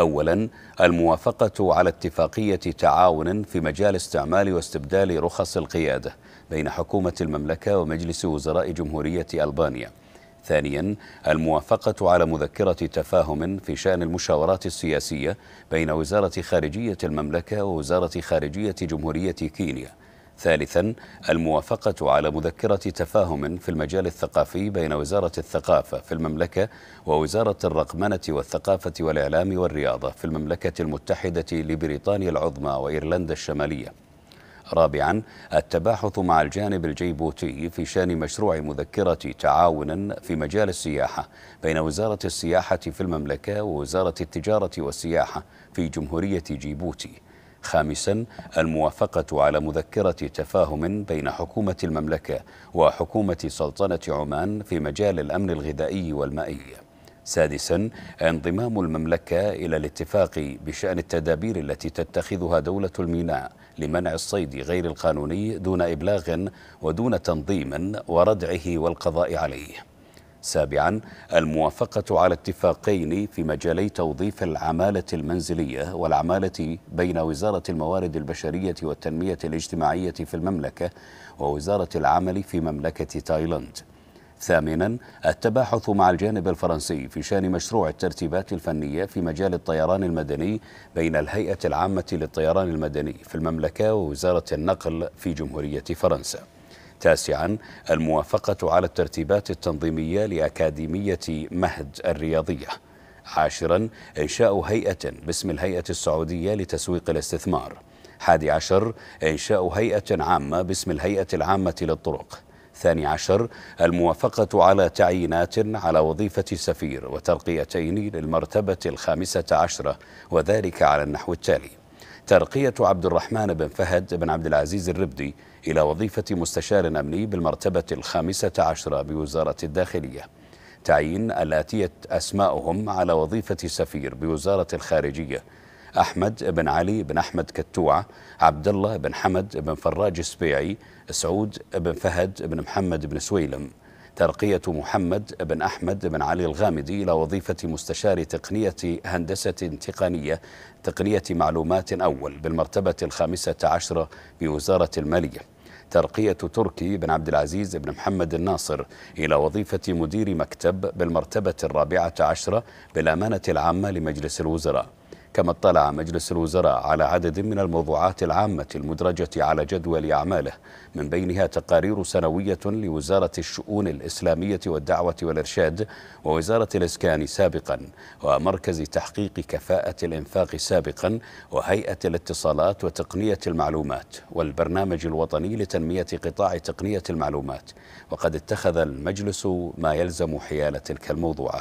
أولا الموافقة على اتفاقية تعاون في مجال استعمال واستبدال رخص القيادة بين حكومة المملكة ومجلس وزراء جمهورية ألبانيا ثانيا الموافقة على مذكرة تفاهم في شأن المشاورات السياسية بين وزارة خارجية المملكة ووزارة خارجية جمهورية كينيا ثالثا الموافقة على مذكرة تفاهم في المجال الثقافي بين وزارة الثقافة في المملكة ووزارة الرقمنة والثقافة والإعلام والرياضة في المملكة المتحدة لبريطانيا العظمى وإيرلندا الشمالية رابعا التباحث مع الجانب الجيبوتي في شان مشروع مذكرة تعاون في مجال السياحة بين وزارة السياحة في المملكة ووزارة التجارة والسياحة في جمهورية جيبوتي خامسا الموافقة على مذكرة تفاهم بين حكومة المملكة وحكومة سلطنة عمان في مجال الأمن الغذائي والمائي سادسا انضمام المملكة إلى الاتفاق بشأن التدابير التي تتخذها دولة الميناء لمنع الصيد غير القانوني دون إبلاغ ودون تنظيم وردعه والقضاء عليه سابعا الموافقة على اتفاقين في مجالي توظيف العمالة المنزلية والعمالة بين وزارة الموارد البشرية والتنمية الاجتماعية في المملكة ووزارة العمل في مملكة تايلاند ثامنا التباحث مع الجانب الفرنسي في شان مشروع الترتيبات الفنية في مجال الطيران المدني بين الهيئة العامة للطيران المدني في المملكة ووزارة النقل في جمهورية فرنسا تاسعا الموافقة على الترتيبات التنظيمية لأكاديمية مهد الرياضية عاشرا إنشاء هيئة باسم الهيئة السعودية لتسويق الاستثمار حادي عشر إنشاء هيئة عامة باسم الهيئة العامة للطرق ثاني عشر الموافقة على تعيينات على وظيفة سفير وترقيتين للمرتبة الخامسة عشرة وذلك على النحو التالي ترقية عبد الرحمن بن فهد بن عبد العزيز الربدي إلى وظيفة مستشار أمني بالمرتبة الخامسة عشرة بوزارة الداخلية تعيين الآتية أسماؤهم على وظيفة سفير بوزارة الخارجية أحمد بن علي بن أحمد كتوعة عبد الله بن حمد بن فراج السبيعي سعود بن فهد بن محمد بن سويلم ترقية محمد بن أحمد بن علي الغامدي إلى وظيفة مستشار تقنية هندسة تقنية تقنية معلومات أول بالمرتبة الخامسة عشرة بوزارة المالية ترقية تركي بن عبد العزيز بن محمد الناصر إلى وظيفة مدير مكتب بالمرتبة الرابعة عشرة بالأمانة العامة لمجلس الوزراء كما اطلع مجلس الوزراء على عدد من الموضوعات العامة المدرجة على جدول أعماله من بينها تقارير سنوية لوزارة الشؤون الإسلامية والدعوة والإرشاد ووزارة الإسكان سابقا ومركز تحقيق كفاءة الإنفاق سابقا وهيئة الاتصالات وتقنية المعلومات والبرنامج الوطني لتنمية قطاع تقنية المعلومات وقد اتخذ المجلس ما يلزم حيال تلك الموضوعات